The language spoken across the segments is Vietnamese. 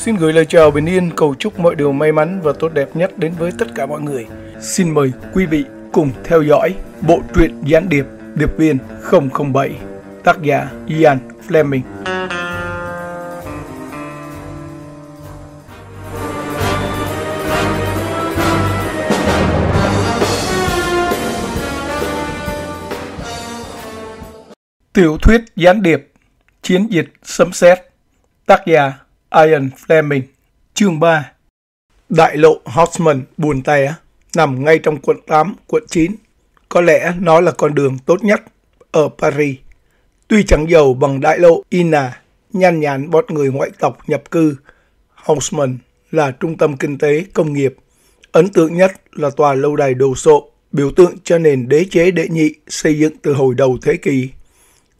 Xin gửi lời chào bình yên, cầu chúc mọi điều may mắn và tốt đẹp nhất đến với tất cả mọi người. Xin mời quý vị cùng theo dõi bộ truyện gián điệp Điệp viên 007 tác giả Ian Fleming. Tiểu thuyết gián điệp Chiến dịch sấm sét Tác giả Ian Fleming, chương 3 Đại lộ Hotsman buồn tẻ nằm ngay trong quận 8, quận 9. Có lẽ nó là con đường tốt nhất ở Paris. Tuy chẳng giàu bằng đại lộ Ina, nhan nhản bọn người ngoại tộc nhập cư, Hotsman là trung tâm kinh tế công nghiệp. Ấn tượng nhất là tòa lâu đài đồ sộ, biểu tượng cho nền đế chế đệ nhị xây dựng từ hồi đầu thế kỷ.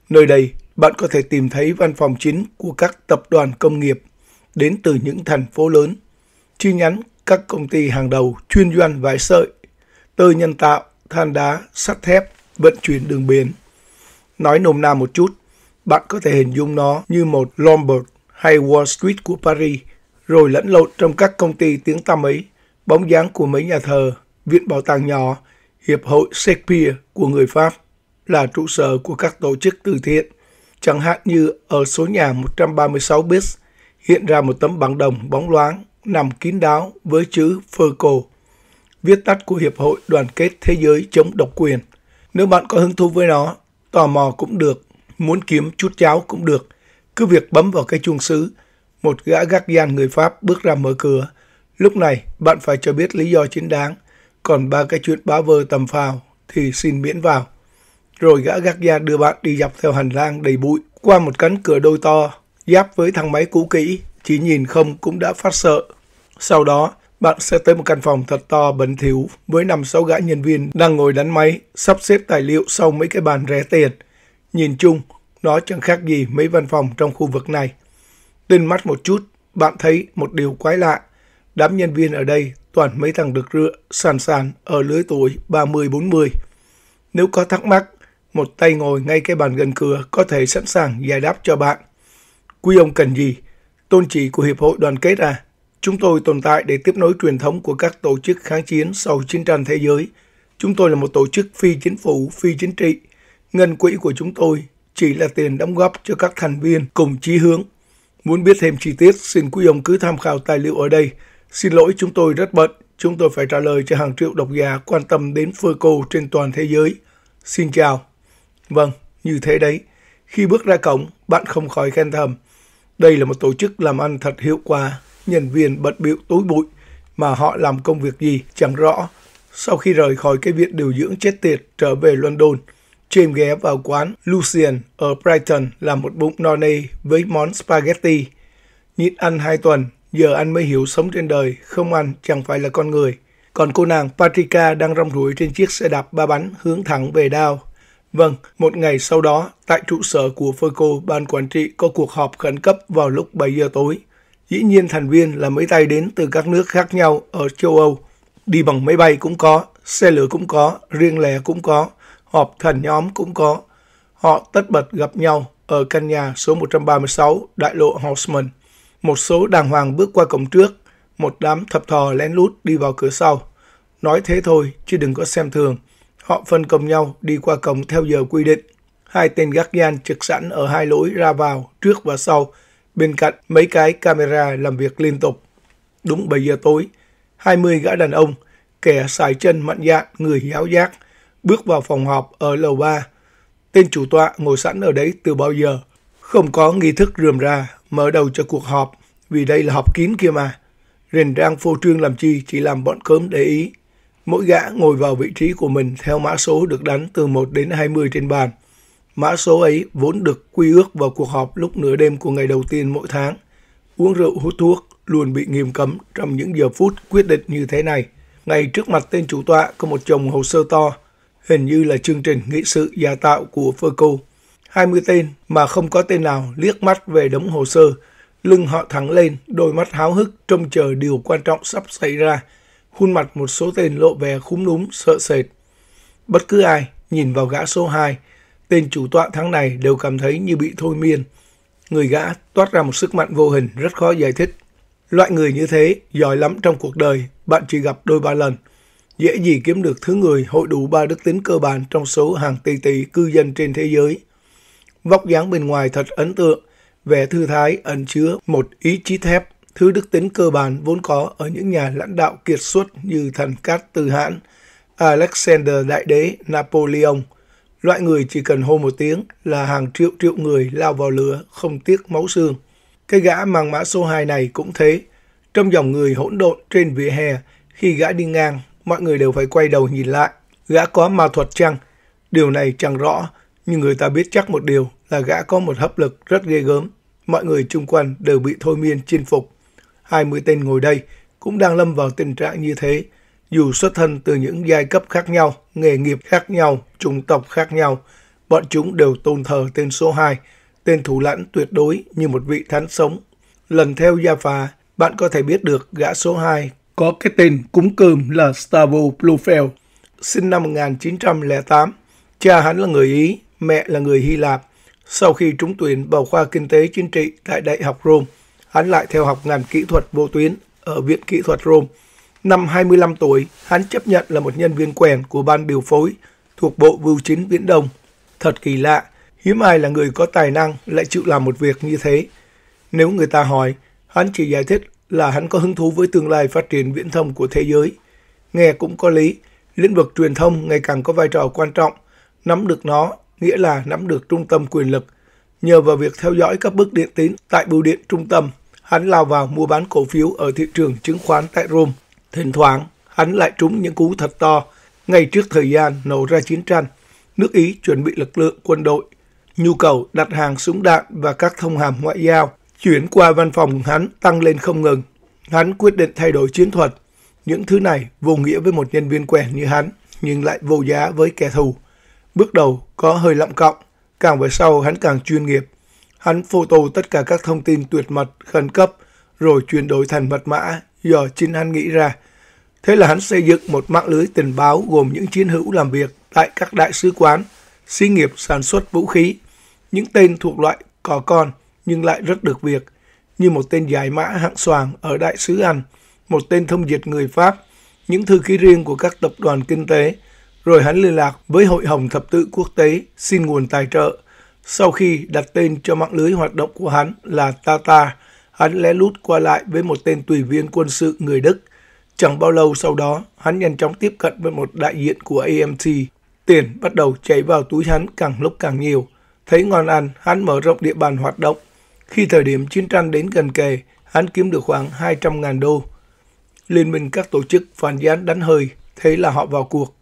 Nơi đây, bạn có thể tìm thấy văn phòng chính của các tập đoàn công nghiệp đến từ những thành phố lớn, chi nhánh các công ty hàng đầu chuyên doanh vải sợi, tơ nhân tạo, than đá, sắt thép, vận chuyển đường biển. Nói nôm na một chút, bạn có thể hình dung nó như một Lombard hay Wall Street của Paris, rồi lẫn lộn trong các công ty tiếng tăm ấy, bóng dáng của mấy nhà thờ, viện bảo tàng nhỏ, hiệp hội Shakespeare của người Pháp là trụ sở của các tổ chức từ thiện, chẳng hạn như ở số nhà 136 bis hiện ra một tấm bảng đồng bóng loáng nằm kín đáo với chữ FERCO, viết tắt của Hiệp hội Đoàn kết Thế giới chống độc quyền. Nếu bạn có hứng thú với nó, tò mò cũng được, muốn kiếm chút cháo cũng được, cứ việc bấm vào cái chuông sứ, một gã gác gian người Pháp bước ra mở cửa. Lúc này, bạn phải cho biết lý do chính đáng, còn ba cái chuyện bá vơ tầm phào thì xin miễn vào. Rồi gã gác gian đưa bạn đi dọc theo hành lang đầy bụi, qua một cánh cửa đôi to, Giáp với thang máy cũ kỹ, chỉ nhìn không cũng đã phát sợ. Sau đó, bạn sẽ tới một căn phòng thật to bẩn thỉu với năm sáu gã nhân viên đang ngồi đánh máy, sắp xếp tài liệu sau mấy cái bàn rẻ tiền. Nhìn chung, nó chẳng khác gì mấy văn phòng trong khu vực này. Tin mắt một chút, bạn thấy một điều quái lạ. Đám nhân viên ở đây toàn mấy thằng được rựa, sàn sàn ở lưới tuổi 30-40. Nếu có thắc mắc, một tay ngồi ngay cái bàn gần cửa có thể sẵn sàng giải đáp cho bạn. Quý ông cần gì? Tôn chỉ của Hiệp hội đoàn kết à? Chúng tôi tồn tại để tiếp nối truyền thống của các tổ chức kháng chiến sau chiến tranh thế giới. Chúng tôi là một tổ chức phi chính phủ, phi chính trị. Ngân quỹ của chúng tôi chỉ là tiền đóng góp cho các thành viên cùng chí hướng. Muốn biết thêm chi tiết, xin quý ông cứ tham khảo tài liệu ở đây. Xin lỗi chúng tôi rất bận, chúng tôi phải trả lời cho hàng triệu độc giả quan tâm đến phơ Furco trên toàn thế giới. Xin chào. Vâng, như thế đấy. Khi bước ra cổng, bạn không khỏi khen thầm – đây là một tổ chức làm ăn thật hiệu quả, nhân viên bận bịu tối bụi, mà họ làm công việc gì chẳng rõ. Sau khi rời khỏi cái viện điều dưỡng chết tiệt trở về London, James ghé vào quán Lucien ở Brighton làm một bụng no nê với món spaghetti. Nhịn ăn hai tuần, giờ anh mới hiểu sống trên đời, không ăn chẳng phải là con người. Còn cô nàng Patrika đang rong ruổi trên chiếc xe đạp ba bánh hướng thẳng về đao. Vâng, một ngày sau đó, tại trụ sở của FOCO, ban quản trị có cuộc họp khẩn cấp vào lúc 7 giờ tối. Dĩ nhiên thành viên là mấy tay đến từ các nước khác nhau ở châu Âu. Đi bằng máy bay cũng có, xe lửa cũng có, riêng lẻ cũng có, họp thành nhóm cũng có. Họ tất bật gặp nhau ở căn nhà số 136 đại lộ Horseman. Một số đàng hoàng bước qua cổng trước, một đám thập thò lén lút đi vào cửa sau. Nói thế thôi, chứ đừng có xem thường – Họ phân công nhau đi qua cổng theo giờ quy định. Hai tên gác gian trực sẵn ở hai lối ra vào, trước và sau, bên cạnh mấy cái camera làm việc liên tục. Đúng 7 giờ tối, 20 gã đàn ông, kẻ xài chân mạnh dạn, người giáo giác, bước vào phòng họp ở lầu 3. Tên chủ tọa ngồi sẵn ở đấy từ bao giờ. Không có nghi thức rườm ra, mở đầu cho cuộc họp, vì đây là họp kín kia mà. Rền rang phô trương làm chi chỉ làm bọn cớm để ý. Mỗi gã ngồi vào vị trí của mình theo mã số được đánh từ 1 đến 20 trên bàn. Mã số ấy vốn được quy ước vào cuộc họp lúc nửa đêm của ngày đầu tiên mỗi tháng. Uống rượu hút thuốc luôn bị nghiêm cấm trong những giờ phút quyết định như thế này. Ngay trước mặt tên chủ tọa có một chồng hồ sơ to, hình như là chương trình nghị sự giả tạo của Ferco. 20 tên mà không có tên nào liếc mắt về đống hồ sơ, lưng họ thẳng lên, đôi mắt háo hức trông chờ điều quan trọng sắp xảy ra – khuôn mặt một số tên lộ vẻ khúm núm, sợ sệt. Bất cứ ai nhìn vào gã số 2, tên chủ tọa tháng này đều cảm thấy như bị thôi miên. Người gã toát ra một sức mạnh vô hình rất khó giải thích. Loại người như thế giỏi lắm trong cuộc đời, bạn chỉ gặp đôi ba lần. Dễ gì kiếm được thứ người hội đủ ba đức tính cơ bản trong số hàng tỷ tỷ cư dân trên thế giới. Vóc dáng bên ngoài thật ấn tượng, vẻ thư thái ẩn chứa một ý chí thép thứ đức tính cơ bản vốn có ở những nhà lãnh đạo kiệt xuất như thần Cát Tư Hãn, Alexander Đại Đế, Napoleon. Loại người chỉ cần hô một tiếng là hàng triệu triệu người lao vào lửa không tiếc máu xương. Cái gã mang mã số 2 này cũng thế. Trong dòng người hỗn độn trên vỉa hè, khi gã đi ngang, mọi người đều phải quay đầu nhìn lại. Gã có ma thuật chăng? Điều này chẳng rõ, nhưng người ta biết chắc một điều là gã có một hấp lực rất ghê gớm. Mọi người chung quanh đều bị thôi miên chinh phục. 20 tên ngồi đây cũng đang lâm vào tình trạng như thế, dù xuất thân từ những giai cấp khác nhau, nghề nghiệp khác nhau, chủng tộc khác nhau, bọn chúng đều tôn thờ tên số 2, tên thủ lãnh tuyệt đối như một vị thánh sống. Lần theo Gia Phà, bạn có thể biết được gã số 2 có cái tên cúng cơm là Stavo Blofeld, sinh năm 1908. Cha hắn là người Ý, mẹ là người Hy Lạp. Sau khi trúng tuyển vào khoa kinh tế chính trị tại Đại học Rome, Hắn lại theo học ngành kỹ thuật vô tuyến ở Viện Kỹ thuật Rome. Năm 25 tuổi, hắn chấp nhận là một nhân viên quèn của ban điều phối thuộc Bộ Bưu chính Viễn Đông. Thật kỳ lạ, hiếm ai là người có tài năng lại chịu làm một việc như thế. Nếu người ta hỏi, hắn chỉ giải thích là hắn có hứng thú với tương lai phát triển viễn thông của thế giới. Nghe cũng có lý, lĩnh vực truyền thông ngày càng có vai trò quan trọng. Nắm được nó nghĩa là nắm được trung tâm quyền lực. Nhờ vào việc theo dõi các bước điện tín tại bưu điện trung tâm, hắn lao vào mua bán cổ phiếu ở thị trường chứng khoán tại Rome. Thỉnh thoảng, hắn lại trúng những cú thật to ngay trước thời gian nổ ra chiến tranh. Nước Ý chuẩn bị lực lượng quân đội, nhu cầu đặt hàng súng đạn và các thông hàm ngoại giao chuyển qua văn phòng hắn tăng lên không ngừng. Hắn quyết định thay đổi chiến thuật. Những thứ này vô nghĩa với một nhân viên quèn như hắn, nhưng lại vô giá với kẻ thù. Bước đầu có hơi lạm cọng, càng về sau hắn càng chuyên nghiệp. Hắn photo tất cả các thông tin tuyệt mật, khẩn cấp, rồi chuyển đổi thành mật mã do chính hắn nghĩ ra. Thế là hắn xây dựng một mạng lưới tình báo gồm những chiến hữu làm việc tại các đại sứ quán, xí nghiệp sản xuất vũ khí, những tên thuộc loại cỏ con nhưng lại rất được việc, như một tên giải mã hạng xoàng ở đại sứ Anh, một tên thông dịch người Pháp, những thư ký riêng của các tập đoàn kinh tế, rồi hắn liên lạc với Hội Hồng Thập tự Quốc tế xin nguồn tài trợ, sau khi đặt tên cho mạng lưới hoạt động của hắn là Tata, hắn lén lút qua lại với một tên tùy viên quân sự người Đức. Chẳng bao lâu sau đó, hắn nhanh chóng tiếp cận với một đại diện của AMT. Tiền bắt đầu chảy vào túi hắn càng lúc càng nhiều. Thấy ngon ăn, hắn mở rộng địa bàn hoạt động. Khi thời điểm chiến tranh đến gần kề, hắn kiếm được khoảng 200.000 đô. Liên minh các tổ chức phản gián đánh hơi, thế là họ vào cuộc.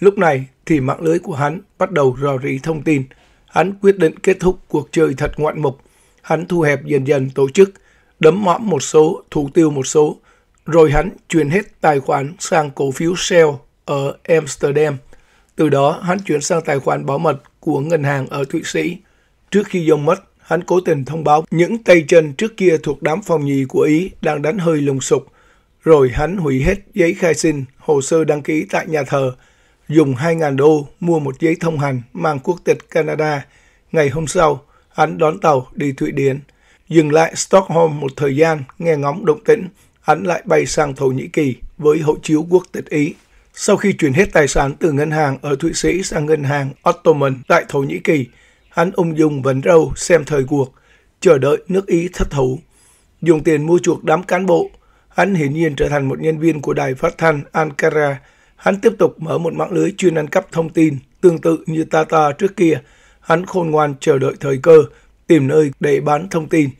Lúc này thì mạng lưới của hắn bắt đầu rò rỉ thông tin – Hắn quyết định kết thúc cuộc chơi thật ngoạn mục. Hắn thu hẹp dần dần tổ chức, đấm mõm một số, thủ tiêu một số, rồi hắn chuyển hết tài khoản sang cổ phiếu Shell ở Amsterdam. Từ đó, hắn chuyển sang tài khoản bảo mật của ngân hàng ở Thụy Sĩ. Trước khi Dông mất, hắn cố tình thông báo những tay chân trước kia thuộc đám phòng nhì của Ý đang đánh hơi lùng sục. Rồi hắn hủy hết giấy khai sinh, hồ sơ đăng ký tại nhà thờ, dùng 2.000 đô mua một giấy thông hành mang quốc tịch Canada. Ngày hôm sau, hắn đón tàu đi Thụy Điển. Dừng lại Stockholm một thời gian, nghe ngóng động tĩnh, hắn lại bay sang Thổ Nhĩ Kỳ với hộ chiếu quốc tịch Ý. Sau khi chuyển hết tài sản từ ngân hàng ở Thụy Sĩ sang ngân hàng Ottoman tại Thổ Nhĩ Kỳ, hắn ung dung vấn râu xem thời cuộc, chờ đợi nước Ý thất thủ. Dùng tiền mua chuộc đám cán bộ, hắn hiển nhiên trở thành một nhân viên của đài phát thanh Ankara – Hắn tiếp tục mở một mạng lưới chuyên ăn cắp thông tin, tương tự như Tata trước kia. Hắn khôn ngoan chờ đợi thời cơ, tìm nơi để bán thông tin.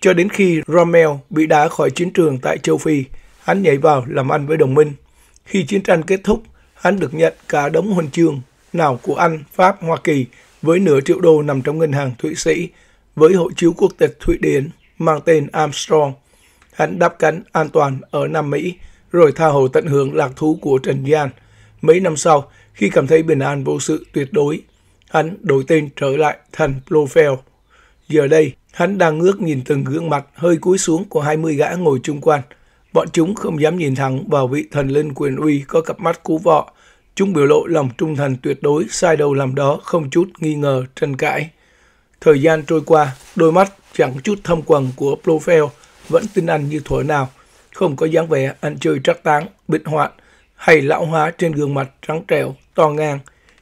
Cho đến khi Rommel bị đá khỏi chiến trường tại châu Phi, hắn nhảy vào làm ăn với đồng minh. Khi chiến tranh kết thúc, hắn được nhận cả đống huân chương, nào của Anh, Pháp, Hoa Kỳ, với nửa triệu đô nằm trong ngân hàng Thụy Sĩ, với hộ chiếu quốc tịch Thụy Điển mang tên Armstrong. Hắn đáp cánh an toàn ở Nam Mỹ rồi tha hồ tận hưởng lạc thú của Trần gian. Mấy năm sau, khi cảm thấy bình an vô sự tuyệt đối, hắn đổi tên trở lại thành Blofeld. Giờ đây, hắn đang ngước nhìn từng gương mặt hơi cúi xuống của 20 gã ngồi chung quanh. Bọn chúng không dám nhìn thẳng vào vị thần linh quyền uy có cặp mắt cú vọ. Chúng biểu lộ lòng trung thành tuyệt đối, sai đầu làm đó, không chút nghi ngờ, tranh cãi. Thời gian trôi qua, đôi mắt chẳng chút thâm quầng của Blofeld vẫn tin ăn như thuở nào – không có dáng vẻ ăn chơi trắc táng, bệnh hoạn hay lão hóa trên gương mặt trắng trẻo, to ngang,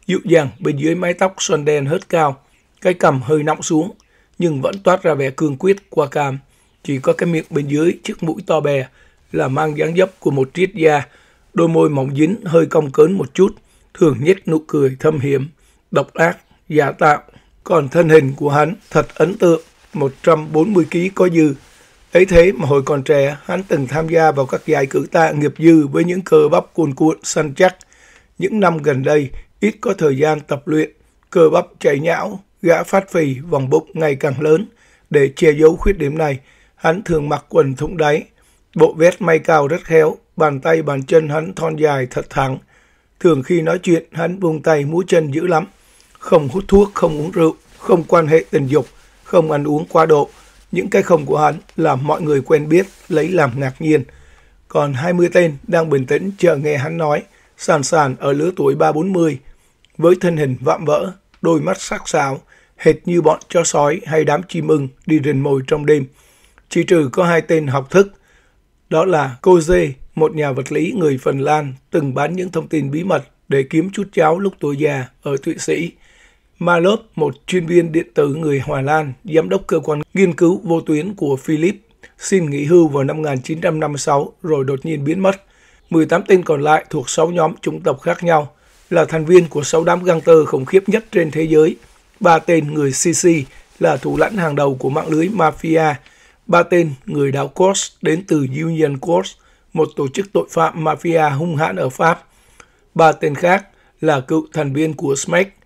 dịu dàng bên dưới mái tóc xoăn đen hớt cao, cái cằm hơi nọng xuống, nhưng vẫn toát ra vẻ cương quyết qua cam. Chỉ có cái miệng bên dưới chiếc mũi to bè là mang dáng dấp của một triết gia, đôi môi mỏng dính hơi cong cớn một chút, thường nhếch nụ cười thâm hiểm, độc ác, giả tạo. Còn thân hình của hắn thật ấn tượng, 140 kg có dư, Ấy thế mà hồi còn trẻ, hắn từng tham gia vào các giải cử tạ nghiệp dư với những cơ bắp cuồn cuộn săn chắc. Những năm gần đây, ít có thời gian tập luyện, cơ bắp chảy nhão, gã phát phì, vòng bụng ngày càng lớn. Để che giấu khuyết điểm này, hắn thường mặc quần thụng đáy, bộ vest may cao rất khéo, bàn tay bàn chân hắn thon dài thật thẳng. Thường khi nói chuyện, hắn buông tay mũi chân dữ lắm. Không hút thuốc, không uống rượu, không quan hệ tình dục, không ăn uống quá độ, những cái không của hắn làm mọi người quen biết, lấy làm ngạc nhiên. Còn 20 tên đang bình tĩnh chờ nghe hắn nói, sàn sàn ở lứa tuổi 3-40, với thân hình vạm vỡ, đôi mắt sắc sảo, hệt như bọn chó sói hay đám chim ưng đi rình mồi trong đêm. Chỉ trừ có hai tên học thức, đó là cô Dê, một nhà vật lý người Phần Lan từng bán những thông tin bí mật để kiếm chút cháo lúc tuổi già ở Thụy Sĩ, Malop, một chuyên viên điện tử người Hà Lan, giám đốc cơ quan nghiên cứu vô tuyến của Philips, xin nghỉ hưu vào năm 1956 rồi đột nhiên biến mất. 18 tên còn lại thuộc 6 nhóm chủng tộc khác nhau, là thành viên của 6 đám gangster khủng khiếp nhất trên thế giới. Ba tên người Sisi là thủ lãnh hàng đầu của mạng lưới mafia. Ba tên người đảo Cos đến từ Union Cos, một tổ chức tội phạm mafia hung hãn ở Pháp. Ba tên khác là cựu thành viên của SMEC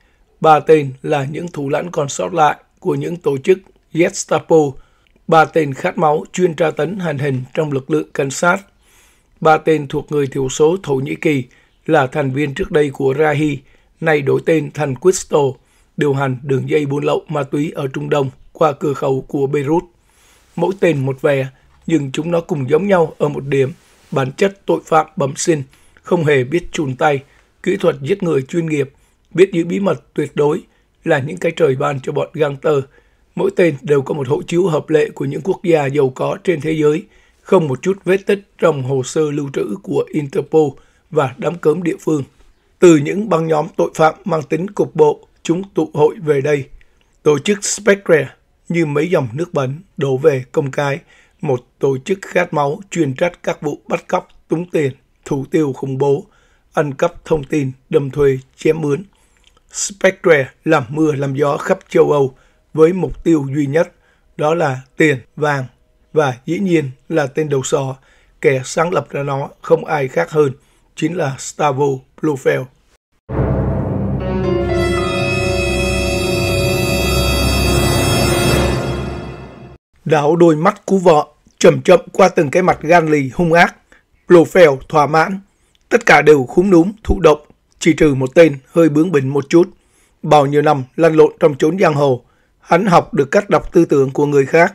Ba tên là những thủ lãnh còn sót lại của những tổ chức Gestapo, ba tên khát máu chuyên tra tấn hành hình trong lực lượng cảnh sát. Ba tên thuộc người thiểu số Thổ Nhĩ Kỳ là thành viên trước đây của Rahi, nay đổi tên thành Quisto, điều hành đường dây buôn lậu ma túy ở Trung Đông qua cửa khẩu của Beirut. Mỗi tên một vẻ, nhưng chúng nó cùng giống nhau ở một điểm, bản chất tội phạm bẩm sinh, không hề biết chùn tay, kỹ thuật giết người chuyên nghiệp – biết những bí mật tuyệt đối là những cái trời ban cho bọn gangster. Mỗi tên đều có một hộ chiếu hợp lệ của những quốc gia giàu có trên thế giới, không một chút vết tích trong hồ sơ lưu trữ của Interpol và đám cớm địa phương. Từ những băng nhóm tội phạm mang tính cục bộ, chúng tụ hội về đây. Tổ chức Spectre như mấy dòng nước bẩn đổ về công cái, một tổ chức khát máu chuyên trách các vụ bắt cóc, túng tiền, thủ tiêu khủng bố, ăn cắp thông tin, đâm thuê, chém mướn – Spectre làm mưa làm gió khắp châu Âu với mục tiêu duy nhất, đó là tiền, vàng. Và dĩ nhiên là tên đầu sò, kẻ sáng lập ra nó không ai khác hơn, chính là Stavo Blofeld. Đảo đôi mắt cú vọ chậm chậm qua từng cái mặt gan lì hung ác. Blofeld thỏa mãn, tất cả đều khúng núm, thụ động, chỉ trừ một tên hơi bướng bỉnh một chút. Bao nhiêu năm lăn lộn trong chốn giang hồ, hắn học được cách đọc tư tưởng của người khác,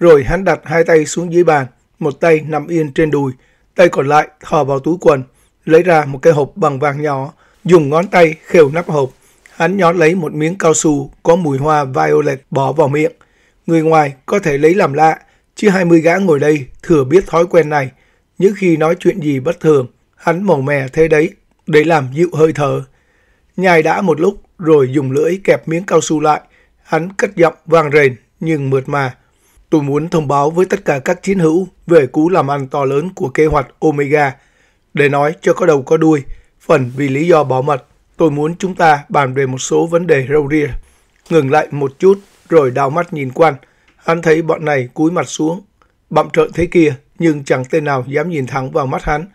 rồi hắn đặt hai tay xuống dưới bàn, một tay nằm yên trên đùi, tay còn lại thò vào túi quần, lấy ra một cái hộp bằng vàng nhỏ, dùng ngón tay khều nắp hộp. Hắn nhón lấy một miếng cao su có mùi hoa violet bỏ vào miệng. Người ngoài có thể lấy làm lạ, chứ hai mươi gã ngồi đây thừa biết thói quen này. Những khi nói chuyện gì bất thường, hắn màu mè thế đấy để làm dịu hơi thở. Nhai đã một lúc rồi dùng lưỡi kẹp miếng cao su lại. Hắn cất giọng vang rền nhưng mượt mà. Tôi muốn thông báo với tất cả các chiến hữu về cú làm ăn to lớn của kế hoạch Omega. Để nói cho có đầu có đuôi, phần vì lý do bảo mật, tôi muốn chúng ta bàn về một số vấn đề râu ria. Ngừng lại một chút rồi đào mắt nhìn quanh. Hắn thấy bọn này cúi mặt xuống, bậm trợn thế kia nhưng chẳng tên nào dám nhìn thẳng vào mắt hắn.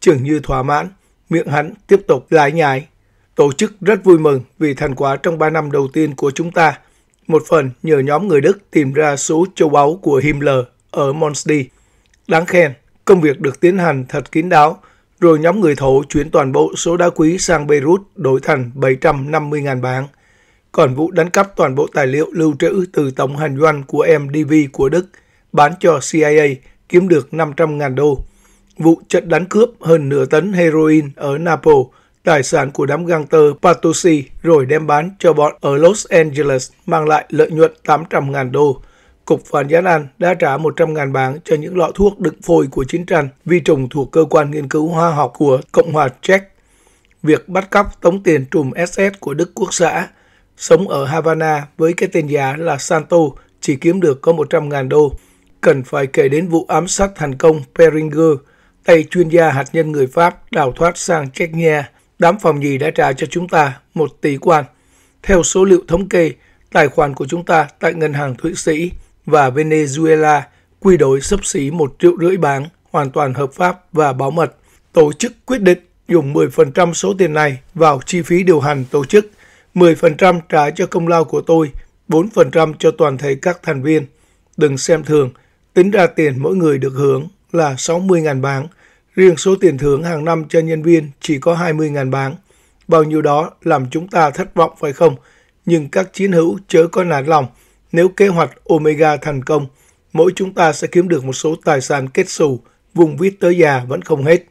Chừng như thỏa mãn, miệng hắn tiếp tục lái nhái. Tổ chức rất vui mừng vì thành quả trong 3 năm đầu tiên của chúng ta, một phần nhờ nhóm người Đức tìm ra số châu báu của Himmler ở monsdi Đáng khen, công việc được tiến hành thật kín đáo, rồi nhóm người Thổ chuyển toàn bộ số đá quý sang Beirut đổi thành 750.000 bảng. Còn vụ đánh cắp toàn bộ tài liệu lưu trữ từ tổng hành doanh của MDV của Đức bán cho CIA kiếm được 500.000 đô vụ trận đánh cướp hơn nửa tấn heroin ở naples tài sản của đám gangster Patosi rồi đem bán cho bọn ở Los Angeles mang lại lợi nhuận 800.000 đô. Cục Phản Gián An đã trả 100.000 bảng cho những lọ thuốc đựng phôi của chiến tranh vi trùng thuộc Cơ quan Nghiên cứu hoa học của Cộng hòa Czech. Việc bắt cóc tống tiền trùm SS của Đức Quốc xã, sống ở Havana với cái tên giả là Santo chỉ kiếm được có 100.000 đô. Cần phải kể đến vụ ám sát thành công Peringer tay chuyên gia hạt nhân người Pháp đào thoát sang Chechnya, đám phòng nhì đã trả cho chúng ta một tỷ quan. Theo số liệu thống kê, tài khoản của chúng ta tại ngân hàng Thụy Sĩ và Venezuela quy đổi sấp xỉ một triệu rưỡi bảng hoàn toàn hợp pháp và bảo mật. Tổ chức quyết định dùng 10% số tiền này vào chi phí điều hành tổ chức, 10% trả cho công lao của tôi, 4% cho toàn thể các thành viên. Đừng xem thường, tính ra tiền mỗi người được hưởng là 60.000 bảng, Riêng số tiền thưởng hàng năm cho nhân viên chỉ có 20.000 bảng. Bao nhiêu đó làm chúng ta thất vọng phải không? Nhưng các chiến hữu chớ có nản lòng. Nếu kế hoạch Omega thành công, mỗi chúng ta sẽ kiếm được một số tài sản kết xù, vùng vít tới già vẫn không hết.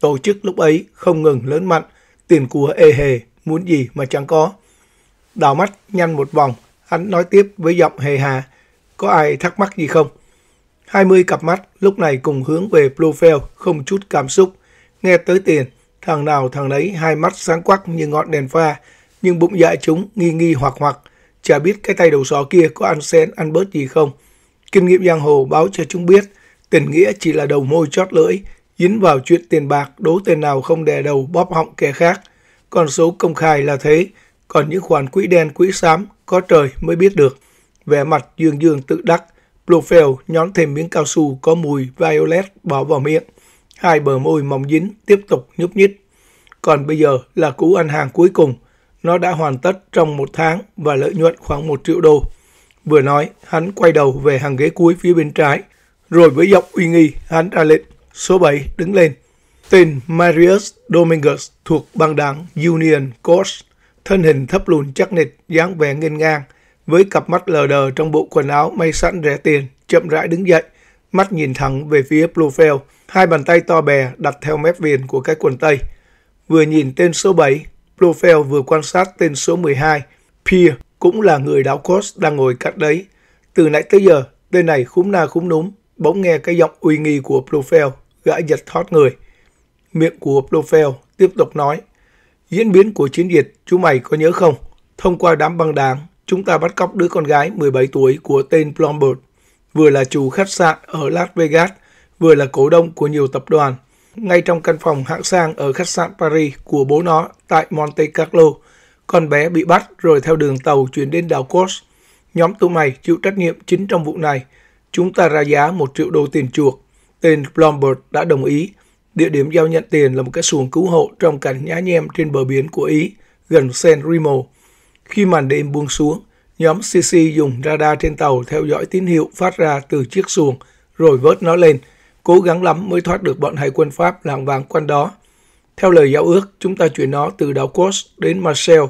Tổ chức lúc ấy không ngừng lớn mạnh, tiền của ê hề, muốn gì mà chẳng có. Đào mắt nhanh một vòng, hắn nói tiếp với giọng hề hà, có ai thắc mắc gì không? 20 cặp mắt lúc này cùng hướng về Blofeld, không chút cảm xúc. Nghe tới tiền, thằng nào thằng đấy hai mắt sáng quắc như ngọn đèn pha, nhưng bụng dạ chúng nghi nghi hoặc hoặc. Chả biết cái tay đầu xó kia có ăn sen ăn bớt gì không. Kinh nghiệm giang hồ báo cho chúng biết, tình nghĩa chỉ là đầu môi chót lưỡi, dính vào chuyện tiền bạc đố tên nào không đè đầu bóp họng kẻ khác. Con số công khai là thế, còn những khoản quỹ đen quỹ xám có trời mới biết được. Vẻ mặt dương dương tự đắc, Blofeld nhón thêm miếng cao su có mùi violet bỏ vào miệng. Hai bờ môi mỏng dính tiếp tục nhúc nhích. Còn bây giờ là cú ăn hàng cuối cùng. Nó đã hoàn tất trong một tháng và lợi nhuận khoảng một triệu đô. Vừa nói, hắn quay đầu về hàng ghế cuối phía bên trái. Rồi với giọng uy nghi, hắn ra lệnh. Số 7 đứng lên. Tên Marius Dominguez thuộc băng đảng Union Coast. Thân hình thấp lùn chắc nịch, dáng vẻ nghênh ngang với cặp mắt lờ đờ trong bộ quần áo may sẵn rẻ tiền, chậm rãi đứng dậy, mắt nhìn thẳng về phía Blofeld, hai bàn tay to bè đặt theo mép viền của cái quần tây. Vừa nhìn tên số 7, Blofeld vừa quan sát tên số 12, Pierre, cũng là người đáo cos đang ngồi cạnh đấy. Từ nãy tới giờ, tên này khúm na khúm núm, bỗng nghe cái giọng uy nghi của Blofeld, gã giật thót người. Miệng của Blofeld tiếp tục nói, diễn biến của chiến dịch, chú mày có nhớ không? Thông qua đám băng đảng, chúng ta bắt cóc đứa con gái 17 tuổi của tên Bloomberg, vừa là chủ khách sạn ở Las Vegas, vừa là cổ đông của nhiều tập đoàn. Ngay trong căn phòng hạng sang ở khách sạn Paris của bố nó tại Monte Carlo, con bé bị bắt rồi theo đường tàu chuyển đến đảo Kos. Nhóm tụi mày chịu trách nhiệm chính trong vụ này. Chúng ta ra giá 1 triệu đô tiền chuộc. Tên Bloomberg đã đồng ý. Địa điểm giao nhận tiền là một cái xuồng cứu hộ trong cảnh nhá nhem trên bờ biển của Ý, gần San Remo. Khi màn đêm buông xuống, nhóm CC dùng radar trên tàu theo dõi tín hiệu phát ra từ chiếc xuồng rồi vớt nó lên. Cố gắng lắm mới thoát được bọn hải quân Pháp làng vàng quanh đó. Theo lời giao ước, chúng ta chuyển nó từ đảo Kos đến Marseille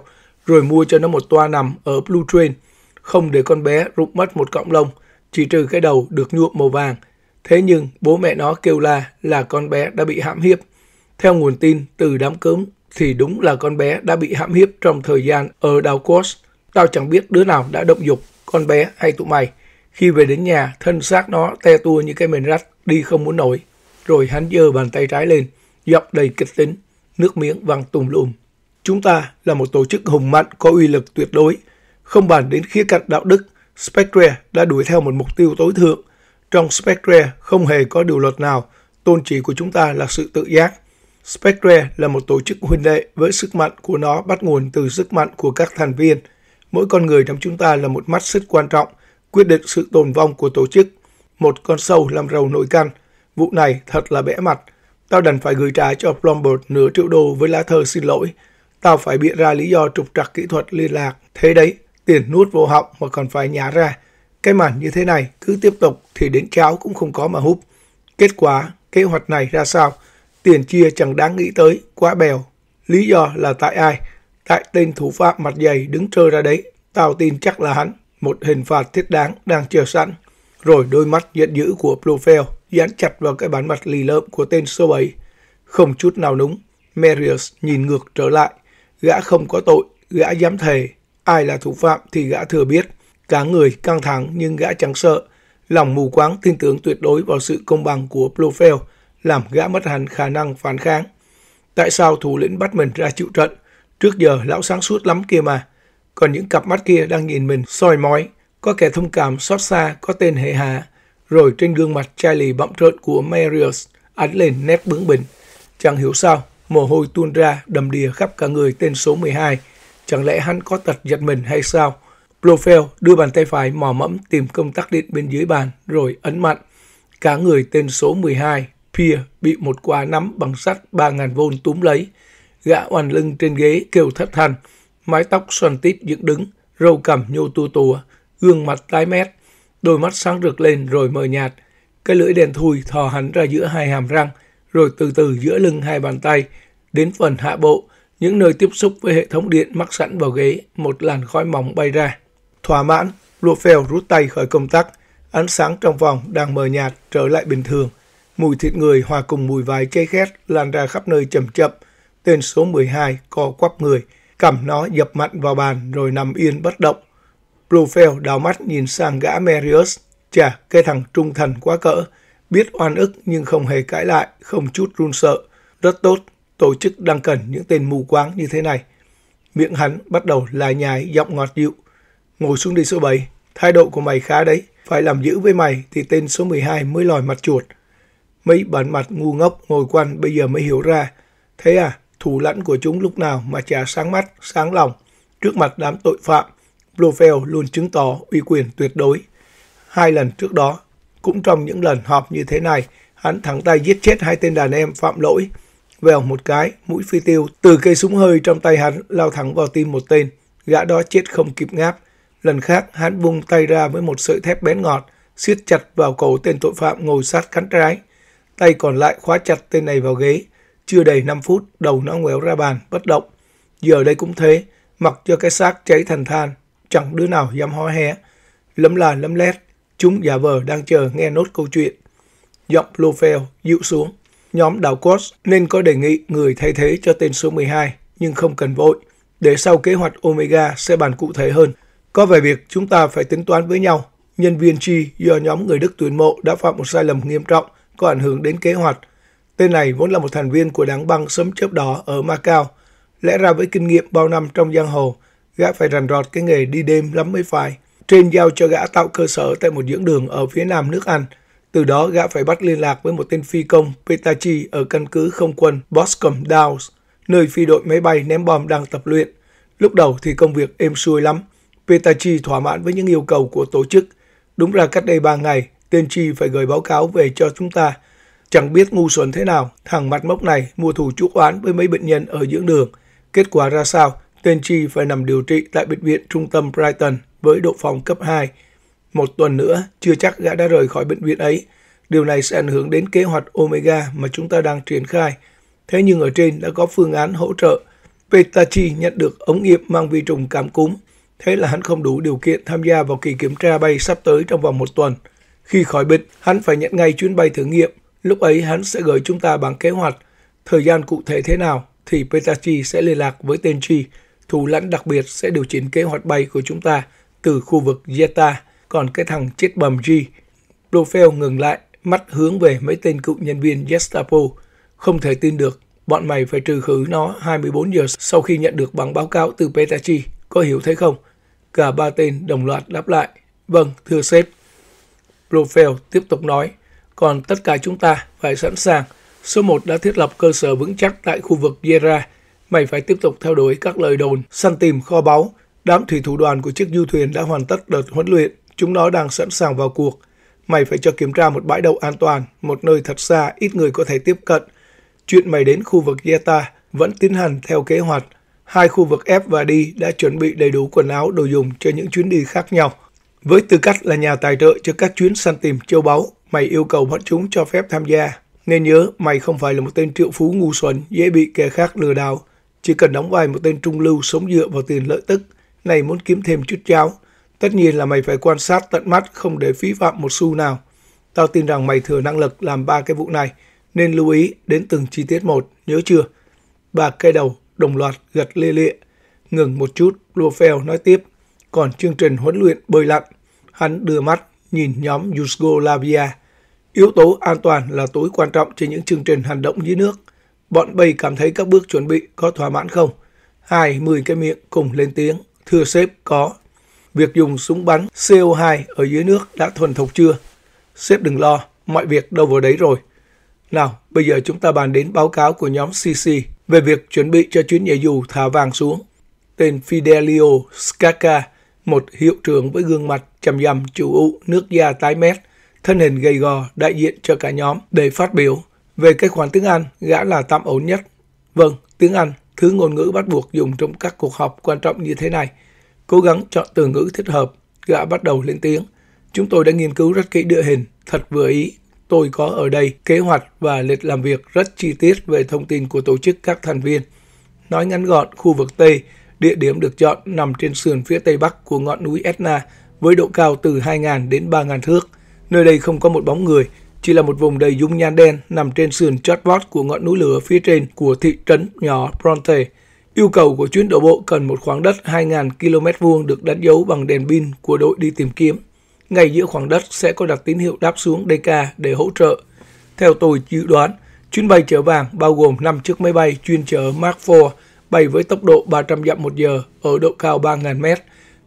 rồi mua cho nó một toa nằm ở Blue Train, không để con bé rụng mất một cọng lông, chỉ trừ cái đầu được nhuộm màu vàng. Thế nhưng bố mẹ nó kêu la là con bé đã bị hãm hiếp. Theo nguồn tin từ đám cớm thì đúng là con bé đã bị hãm hiếp trong thời gian ở đảo Tao chẳng biết đứa nào đã động dục con bé hay tụi mày. Khi về đến nhà, thân xác nó te tua như cái mền rách, đi không muốn nổi. Rồi hắn giơ bàn tay trái lên, giọng đầy kịch tính, nước miếng văng tùm lum. Chúng ta là một tổ chức hùng mạnh có uy lực tuyệt đối. Không bàn đến khía cạnh đạo đức, Spectre đã đuổi theo một mục tiêu tối thượng. Trong Spectre không hề có điều luật nào, tôn chỉ của chúng ta là sự tự giác. Spectre là một tổ chức huynh đệ với sức mạnh của nó bắt nguồn từ sức mạnh của các thành viên. Mỗi con người trong chúng ta là một mắt rất quan trọng, quyết định sự tồn vong của tổ chức. Một con sâu làm rầu nội căn. Vụ này thật là bẽ mặt. Tao đành phải gửi trả cho Plombert nửa triệu đô với lá thơ xin lỗi. Tao phải bịa ra lý do trục trặc kỹ thuật liên lạc. Thế đấy, tiền nuốt vô họng mà còn phải nhả ra. Cái màn như thế này cứ tiếp tục thì đến cháo cũng không có mà húp. Kết quả, kế hoạch này ra sao? tiền chia chẳng đáng nghĩ tới, quá bèo. Lý do là tại ai? Tại tên thủ phạm mặt dày đứng trơ ra đấy. Tao tin chắc là hắn. Một hình phạt thiết đáng đang chờ sẵn. Rồi đôi mắt giận dữ của Blofeld dán chặt vào cái bán mặt lì lợm của tên số 7. Không chút nào núng, Marius nhìn ngược trở lại. Gã không có tội, gã dám thề. Ai là thủ phạm thì gã thừa biết. Cả người căng thẳng nhưng gã chẳng sợ. Lòng mù quáng tin tưởng tuyệt đối vào sự công bằng của Blofeld làm gã mất hẳn khả năng phản kháng. Tại sao thủ lĩnh bắt mình ra chịu trận? Trước giờ lão sáng suốt lắm kia mà. Còn những cặp mắt kia đang nhìn mình soi mói, có kẻ thông cảm xót xa, có tên hệ hạ. Rồi trên gương mặt chai lì bậm trợn của Marius ánh lên nét bướng bỉnh. Chẳng hiểu sao, mồ hôi tuôn ra đầm đìa khắp cả người tên số 12. Chẳng lẽ hắn có tật giật mình hay sao? Blofeld đưa bàn tay phải mò mẫm tìm công tắc điện bên dưới bàn rồi ấn mạnh. Cả người tên số 12 Pia bị một quả nắm bằng sắt 3.000V túm lấy. Gã oằn lưng trên ghế kêu thất thanh, mái tóc xoăn tít dựng đứng, râu cằm nhô tua tùa, gương mặt tái mét, đôi mắt sáng rực lên rồi mờ nhạt. Cái lưỡi đèn thui thò hắn ra giữa hai hàm răng, rồi từ từ giữa lưng hai bàn tay, đến phần hạ bộ, những nơi tiếp xúc với hệ thống điện mắc sẵn vào ghế, một làn khói mỏng bay ra. Thỏa mãn, Lua Phèo rút tay khỏi công tắc, ánh sáng trong vòng đang mờ nhạt trở lại bình thường. Mùi thịt người hòa cùng mùi vải cháy khét lan ra khắp nơi chậm chậm. Tên số 12 co quắp người, cầm nó dập mạnh vào bàn rồi nằm yên bất động. Blofeld đào mắt nhìn sang gã merius Chà, cái thằng trung thần quá cỡ. Biết oan ức nhưng không hề cãi lại, không chút run sợ. Rất tốt, tổ chức đang cần những tên mù quáng như thế này. Miệng hắn bắt đầu là nhái giọng ngọt dịu. Ngồi xuống đi số 7, thái độ của mày khá đấy. Phải làm giữ với mày thì tên số 12 mới lòi mặt chuột. Mấy bản mặt ngu ngốc ngồi quanh bây giờ mới hiểu ra. Thế à, thủ lãnh của chúng lúc nào mà chả sáng mắt, sáng lòng. Trước mặt đám tội phạm, Blofeld luôn chứng tỏ uy quyền tuyệt đối. Hai lần trước đó, cũng trong những lần họp như thế này, hắn thẳng tay giết chết hai tên đàn em phạm lỗi. Vèo một cái, mũi phi tiêu từ cây súng hơi trong tay hắn lao thẳng vào tim một tên. Gã đó chết không kịp ngáp. Lần khác, hắn bung tay ra với một sợi thép bén ngọt, siết chặt vào cổ tên tội phạm ngồi sát cánh trái tay còn lại khóa chặt tên này vào ghế. Chưa đầy 5 phút, đầu nó ngoéo ra bàn, bất động. Giờ đây cũng thế, mặc cho cái xác cháy thành than, chẳng đứa nào dám hó hé. Lấm là lấm lét, chúng giả vờ đang chờ nghe nốt câu chuyện. Giọng Lofel dịu xuống. Nhóm đảo Quartz nên có đề nghị người thay thế cho tên số 12, nhưng không cần vội. Để sau kế hoạch Omega sẽ bàn cụ thể hơn. Có vài việc chúng ta phải tính toán với nhau. Nhân viên Chi do nhóm người Đức tuyển mộ đã phạm một sai lầm nghiêm trọng – có ảnh hưởng đến kế hoạch. Tên này vốn là một thành viên của đảng băng sấm chớp đỏ ở Macau. Lẽ ra với kinh nghiệm bao năm trong giang hồ, gã phải rành rọt cái nghề đi đêm lắm mới phải. Trên giao cho gã tạo cơ sở tại một dưỡng đường ở phía nam nước Anh. Từ đó gã phải bắt liên lạc với một tên phi công Petachi ở căn cứ không quân Boscombe Downs, nơi phi đội máy bay ném bom đang tập luyện. Lúc đầu thì công việc êm xuôi lắm. Petachi thỏa mãn với những yêu cầu của tổ chức. Đúng là cách đây 3 ngày, tiên tri phải gửi báo cáo về cho chúng ta. Chẳng biết ngu xuẩn thế nào, thằng mặt mốc này mua thủ chuốc oán với mấy bệnh nhân ở dưỡng đường. Kết quả ra sao, tiên tri phải nằm điều trị tại bệnh viện trung tâm Brighton với độ phòng cấp 2. Một tuần nữa, chưa chắc gã đã rời khỏi bệnh viện ấy. Điều này sẽ ảnh hưởng đến kế hoạch Omega mà chúng ta đang triển khai. Thế nhưng ở trên đã có phương án hỗ trợ. Petachi nhận được ống nghiệm mang vi trùng cảm cúm. Thế là hắn không đủ điều kiện tham gia vào kỳ kiểm tra bay sắp tới trong vòng một tuần – khi khỏi bệnh, hắn phải nhận ngay chuyến bay thử nghiệm. Lúc ấy hắn sẽ gửi chúng ta bằng kế hoạch. Thời gian cụ thể thế nào thì Petachi sẽ liên lạc với tên Chi. Thủ lãnh đặc biệt sẽ điều chỉnh kế hoạch bay của chúng ta từ khu vực Zeta. Còn cái thằng chết bầm G. Blofeld ngừng lại, mắt hướng về mấy tên cựu nhân viên Gestapo. Không thể tin được, bọn mày phải trừ khử nó 24 giờ sau khi nhận được bằng báo cáo từ Petachi. Có hiểu thấy không? Cả ba tên đồng loạt đáp lại. Vâng, thưa sếp. Blofeld tiếp tục nói, còn tất cả chúng ta phải sẵn sàng. Số 1 đã thiết lập cơ sở vững chắc tại khu vực Yera. Mày phải tiếp tục theo đuổi các lời đồn, săn tìm kho báu. Đám thủy thủ đoàn của chiếc du thuyền đã hoàn tất đợt huấn luyện. Chúng nó đang sẵn sàng vào cuộc. Mày phải cho kiểm tra một bãi đậu an toàn, một nơi thật xa ít người có thể tiếp cận. Chuyện mày đến khu vực Yeta vẫn tiến hành theo kế hoạch. Hai khu vực F và D đã chuẩn bị đầy đủ quần áo đồ dùng cho những chuyến đi khác nhau. Với tư cách là nhà tài trợ cho các chuyến săn tìm châu báu, mày yêu cầu bọn chúng cho phép tham gia. Nên nhớ, mày không phải là một tên triệu phú ngu xuẩn, dễ bị kẻ khác lừa đảo. Chỉ cần đóng vai một tên trung lưu sống dựa vào tiền lợi tức, này muốn kiếm thêm chút cháo. Tất nhiên là mày phải quan sát tận mắt không để phí phạm một xu nào. Tao tin rằng mày thừa năng lực làm ba cái vụ này, nên lưu ý đến từng chi tiết một, nhớ chưa? Bà cây đầu đồng loạt gật lê lịa. Ngừng một chút, Lua Phèo nói tiếp còn chương trình huấn luyện bơi lặn, hắn đưa mắt nhìn nhóm Yugoslavia. Yếu tố an toàn là tối quan trọng trên những chương trình hành động dưới nước. Bọn bay cảm thấy các bước chuẩn bị có thỏa mãn không? Hai mười cái miệng cùng lên tiếng, thưa sếp có. Việc dùng súng bắn CO2 ở dưới nước đã thuần thục chưa? Sếp đừng lo, mọi việc đâu vào đấy rồi. Nào, bây giờ chúng ta bàn đến báo cáo của nhóm CC về việc chuẩn bị cho chuyến nhảy dù thả vàng xuống. Tên Fidelio Skaka một hiệu trưởng với gương mặt chầm dầm chủ ụ, nước da tái mét, thân hình gầy gò đại diện cho cả nhóm để phát biểu về cái khoản tiếng Anh gã là tạm ổn nhất. Vâng, tiếng Anh, thứ ngôn ngữ bắt buộc dùng trong các cuộc họp quan trọng như thế này. Cố gắng chọn từ ngữ thích hợp, gã bắt đầu lên tiếng. Chúng tôi đã nghiên cứu rất kỹ địa hình, thật vừa ý. Tôi có ở đây kế hoạch và lịch làm việc rất chi tiết về thông tin của tổ chức các thành viên. Nói ngắn gọn, khu vực Tây Địa điểm được chọn nằm trên sườn phía tây bắc của ngọn núi Etna với độ cao từ 2.000 đến 3.000 thước. Nơi đây không có một bóng người, chỉ là một vùng đầy dung nhan đen nằm trên sườn chót vót của ngọn núi lửa phía trên của thị trấn nhỏ Bronte. Yêu cầu của chuyến đổ bộ cần một khoảng đất 2.000 km vuông được đánh dấu bằng đèn pin của đội đi tìm kiếm. Ngay giữa khoảng đất sẽ có đặt tín hiệu đáp xuống DK để hỗ trợ. Theo tôi dự đoán, chuyến bay chở vàng bao gồm 5 chiếc máy bay chuyên chở Mark IV bay với tốc độ 300 dặm một giờ ở độ cao 3.000 mét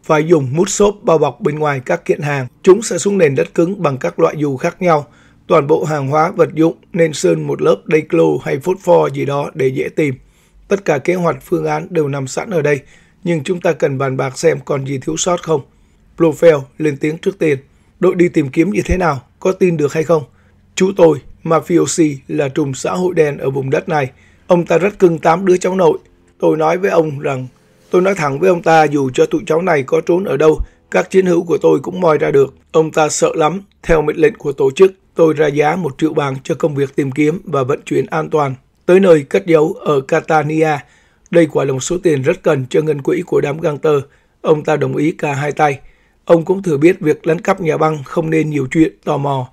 và dùng mút xốp bao bọc bên ngoài các kiện hàng. Chúng sẽ xuống nền đất cứng bằng các loại dù khác nhau. Toàn bộ hàng hóa vật dụng nên sơn một lớp day glow hay phốt pho gì đó để dễ tìm. Tất cả kế hoạch phương án đều nằm sẵn ở đây, nhưng chúng ta cần bàn bạc xem còn gì thiếu sót không. Blofeld lên tiếng trước tiên. Đội đi tìm kiếm như thế nào? Có tin được hay không? Chú tôi, Mafiosi, là trùm xã hội đen ở vùng đất này. Ông ta rất cưng tám đứa cháu nội, Tôi nói với ông rằng, tôi nói thẳng với ông ta dù cho tụi cháu này có trốn ở đâu, các chiến hữu của tôi cũng moi ra được. Ông ta sợ lắm, theo mệnh lệnh của tổ chức, tôi ra giá một triệu bảng cho công việc tìm kiếm và vận chuyển an toàn. Tới nơi cất giấu ở Catania, đây quả là một số tiền rất cần cho ngân quỹ của đám tơ Ông ta đồng ý cả hai tay. Ông cũng thừa biết việc lấn cắp nhà băng không nên nhiều chuyện, tò mò.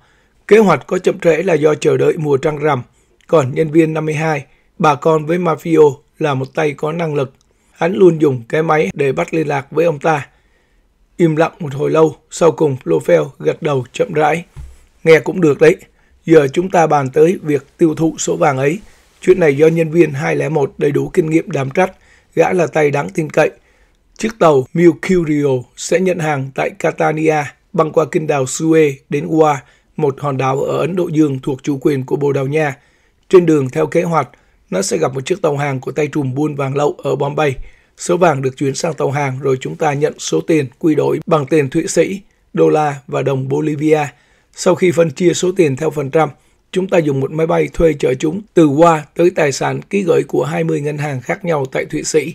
Kế hoạch có chậm trễ là do chờ đợi mùa trăng rằm. Còn nhân viên 52, bà con với Mafio là một tay có năng lực. Hắn luôn dùng cái máy để bắt liên lạc với ông ta. Im lặng một hồi lâu, sau cùng Lofel gật đầu chậm rãi. Nghe cũng được đấy. Giờ chúng ta bàn tới việc tiêu thụ số vàng ấy. Chuyện này do nhân viên 201 đầy đủ kinh nghiệm đảm trách, gã là tay đáng tin cậy. Chiếc tàu Mercurio sẽ nhận hàng tại Catania, băng qua kinh đào Suez đến Goa, một hòn đảo ở Ấn Độ Dương thuộc chủ quyền của Bồ Đào Nha. Trên đường theo kế hoạch, nó sẽ gặp một chiếc tàu hàng của tay trùm buôn vàng lậu ở Bombay. Số vàng được chuyển sang tàu hàng rồi chúng ta nhận số tiền quy đổi bằng tiền Thụy Sĩ, đô la và đồng Bolivia. Sau khi phân chia số tiền theo phần trăm, chúng ta dùng một máy bay thuê chở chúng từ qua tới tài sản ký gửi của 20 ngân hàng khác nhau tại Thụy Sĩ.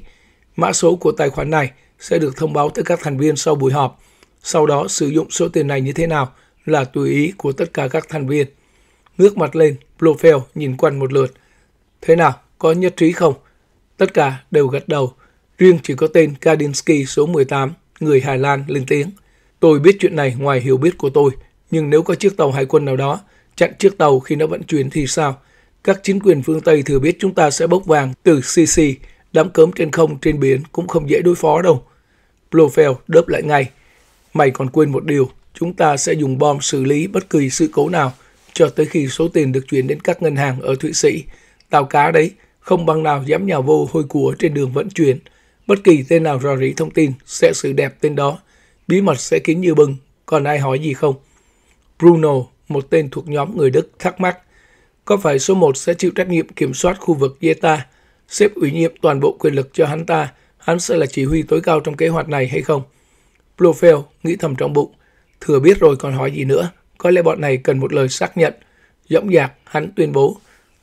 Mã số của tài khoản này sẽ được thông báo tới các thành viên sau buổi họp. Sau đó sử dụng số tiền này như thế nào là tùy ý của tất cả các thành viên. Ngước mặt lên, Blofeld nhìn quanh một lượt – Thế nào, có nhất trí không? Tất cả đều gật đầu. Riêng chỉ có tên Kadinsky số 18, người Hà Lan lên tiếng. Tôi biết chuyện này ngoài hiểu biết của tôi, nhưng nếu có chiếc tàu hải quân nào đó chặn chiếc tàu khi nó vận chuyển thì sao? Các chính quyền phương Tây thừa biết chúng ta sẽ bốc vàng từ CC, đám cớm trên không, trên biển cũng không dễ đối phó đâu. Blofeld đớp lại ngay. Mày còn quên một điều, chúng ta sẽ dùng bom xử lý bất kỳ sự cố nào cho tới khi số tiền được chuyển đến các ngân hàng ở Thụy Sĩ tàu cá đấy không băng nào dám nhào vô hôi của trên đường vận chuyển. Bất kỳ tên nào rò rỉ thông tin sẽ xử đẹp tên đó. Bí mật sẽ kín như bưng, còn ai hỏi gì không? Bruno, một tên thuộc nhóm người Đức thắc mắc. Có phải số 1 sẽ chịu trách nhiệm kiểm soát khu vực Yeta, xếp ủy nhiệm toàn bộ quyền lực cho hắn ta, hắn sẽ là chỉ huy tối cao trong kế hoạch này hay không? Blofeld nghĩ thầm trong bụng, thừa biết rồi còn hỏi gì nữa, có lẽ bọn này cần một lời xác nhận. Dõng dạc, hắn tuyên bố,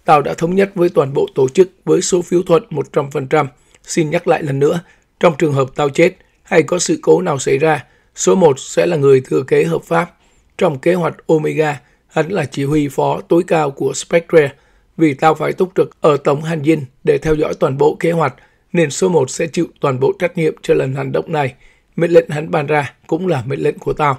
Tao đã thống nhất với toàn bộ tổ chức với số phiếu thuận 100%. Xin nhắc lại lần nữa, trong trường hợp tao chết hay có sự cố nào xảy ra, số 1 sẽ là người thừa kế hợp pháp. Trong kế hoạch Omega, hắn là chỉ huy phó tối cao của Spectre. Vì tao phải túc trực ở Tổng Hàn Dinh để theo dõi toàn bộ kế hoạch, nên số 1 sẽ chịu toàn bộ trách nhiệm cho lần hành động này. Mệnh lệnh hắn ban ra cũng là mệnh lệnh của tao.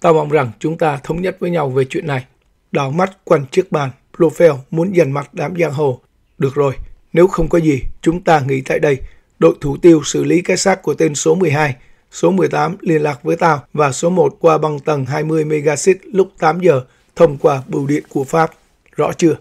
Tao mong rằng chúng ta thống nhất với nhau về chuyện này. Đào mắt quanh chiếc bàn Lofel muốn giành mặt đám giang hồ. Được rồi, nếu không có gì, chúng ta nghỉ tại đây. Đội thủ tiêu xử lý cái xác của tên số 12, số 18 liên lạc với tao và số 1 qua băng tầng 20 megaxit lúc 8 giờ thông qua bưu điện của Pháp. Rõ chưa?